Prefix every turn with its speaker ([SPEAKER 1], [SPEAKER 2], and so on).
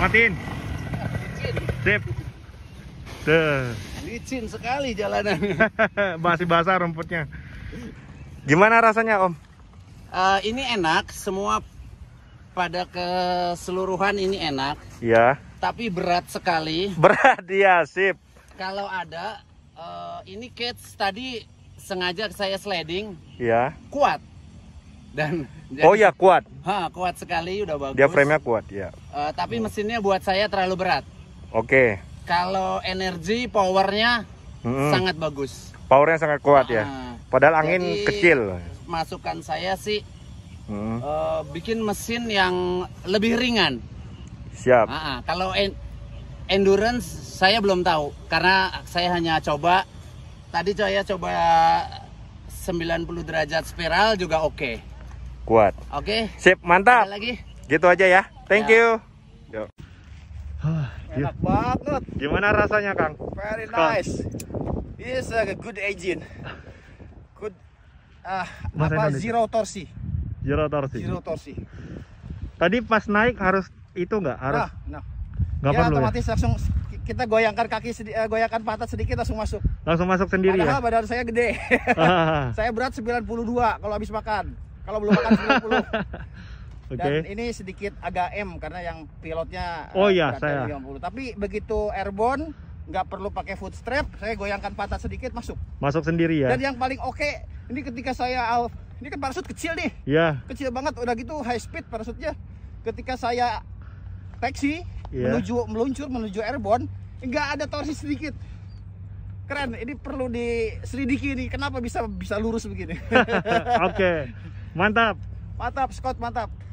[SPEAKER 1] matiin sip Duh.
[SPEAKER 2] licin sekali jalanan masih basah rumputnya gimana rasanya om uh, ini enak semua pada keseluruhan ini enak ya tapi berat sekali berat ya sip kalau ada uh, ini kids tadi sengaja saya sliding ya kuat dan oh ya kuat ha, kuat sekali udah bagus dia frame nya kuat ya uh, tapi mesinnya buat saya terlalu berat oke okay. kalau energi powernya hmm. sangat bagus
[SPEAKER 1] powernya sangat kuat nah, ya ah, ah. padahal angin jadi, kecil
[SPEAKER 2] masukan saya sih hmm. uh, bikin mesin yang lebih ringan siap uh, kalau en endurance saya belum tahu karena saya hanya coba tadi saya coba 90 derajat spiral juga oke okay kuat. Oke.
[SPEAKER 1] Okay. Sip, mantap. Ada lagi. Gitu aja ya. Thank ya. you. Yo. Enak banget. Gimana rasanya, Kang? Very nice. This a good engine. Good ah uh, apa Indonesia. zero torsi. Zero torsi. Zero torsi. Tadi pas naik harus itu nggak harus. Ah, nah, nah. Gak ya, perlu ya? otomatis langsung kita goyangkan kaki eh, goyangkan pantat sedikit langsung masuk. Langsung masuk sendiri Padahal ya. Padahal badan saya gede. Ah. saya berat 92 kalau habis makan kalau belum makan 90. Oke. Okay. Dan ini sedikit agak M karena yang pilotnya eh, Oh iya, saya. 50. Tapi begitu airborne nggak perlu pakai foot strap, saya goyangkan patah sedikit masuk. Masuk sendiri ya. Dan yang paling oke okay, ini ketika saya out, ini kan parasut kecil nih. Iya. Yeah. Kecil banget udah gitu high speed parasutnya. Ketika saya taxi yeah. menuju meluncur menuju airborne, nggak ada torsi sedikit keren ini perlu diselidiki nih kenapa bisa bisa lurus begini oke okay. Mantap. Mantap Scott, mantap.